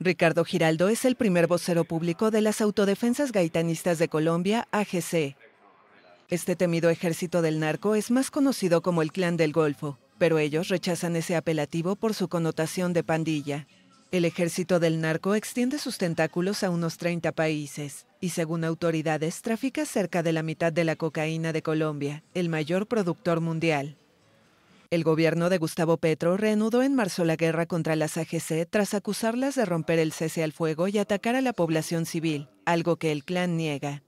Ricardo Giraldo es el primer vocero público de las Autodefensas Gaitanistas de Colombia, AGC. Este temido ejército del narco es más conocido como el Clan del Golfo, pero ellos rechazan ese apelativo por su connotación de pandilla. El ejército del narco extiende sus tentáculos a unos 30 países y según autoridades trafica cerca de la mitad de la cocaína de Colombia, el mayor productor mundial. El gobierno de Gustavo Petro reanudó en marzo la guerra contra las AGC tras acusarlas de romper el cese al fuego y atacar a la población civil, algo que el clan niega.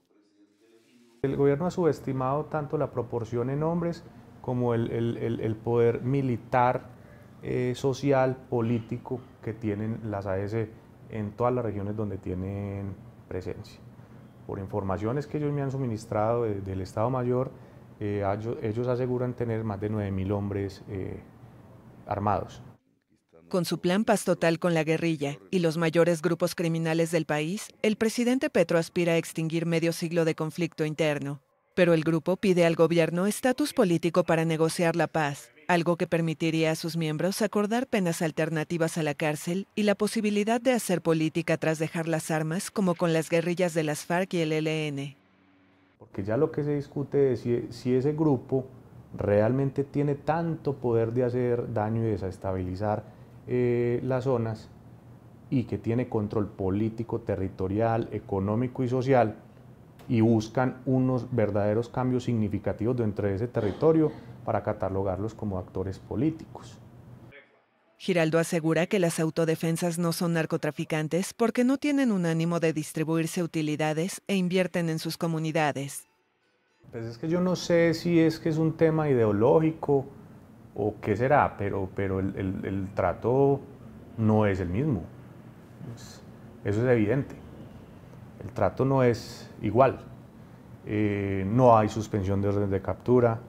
El gobierno ha subestimado tanto la proporción en hombres como el, poder militar, eh, social, político que tienen las AGC en todas las regiones donde tienen presencia. Por informaciones que ellos me han suministrado del Estado Mayor, eh, ellos aseguran tener más de 9.000 hombres eh, armados. Con su plan paz total con la guerrilla y los mayores grupos criminales del país, el presidente Petro aspira a extinguir medio siglo de conflicto interno. Pero el grupo pide al gobierno estatus político para negociar la paz, algo que permitiría a sus miembros acordar penas alternativas a la cárcel y la posibilidad de hacer política tras dejar las armas como con las guerrillas de las FARC y el ELN. Que ya lo que se discute es si, ese grupo realmente tiene tanto poder de hacer daño y desestabilizar eh, las zonas y que tiene control político, territorial, económico y social y buscan unos verdaderos cambios significativos dentro de ese territorio para catalogarlos como actores políticos. Giraldo asegura que las autodefensas no son narcotraficantes porque no tienen un ánimo de distribuirse utilidades e invierten en sus comunidades. Pues es que yo no sé si es que es un tema ideológico o qué será, pero, pero el, trato no es el mismo. Eso es evidente. El trato no es igual. Eh, no hay suspensión de orden de captura,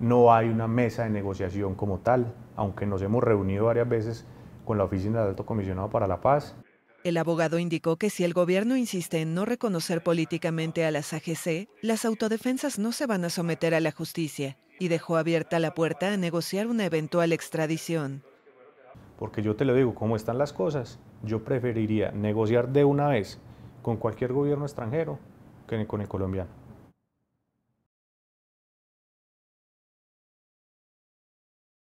no hay una mesa de negociación como tal, aunque nos hemos reunido varias veces con la Oficina del Alto Comisionado para la Paz. El abogado indicó que si el gobierno insiste en no reconocer políticamente a las AGC, las autodefensas no se van a someter a la justicia y dejó abierta la puerta a negociar una eventual extradición. Porque yo te lo digo, como están las cosas, yo preferiría negociar de una vez con cualquier gobierno extranjero que con el colombiano.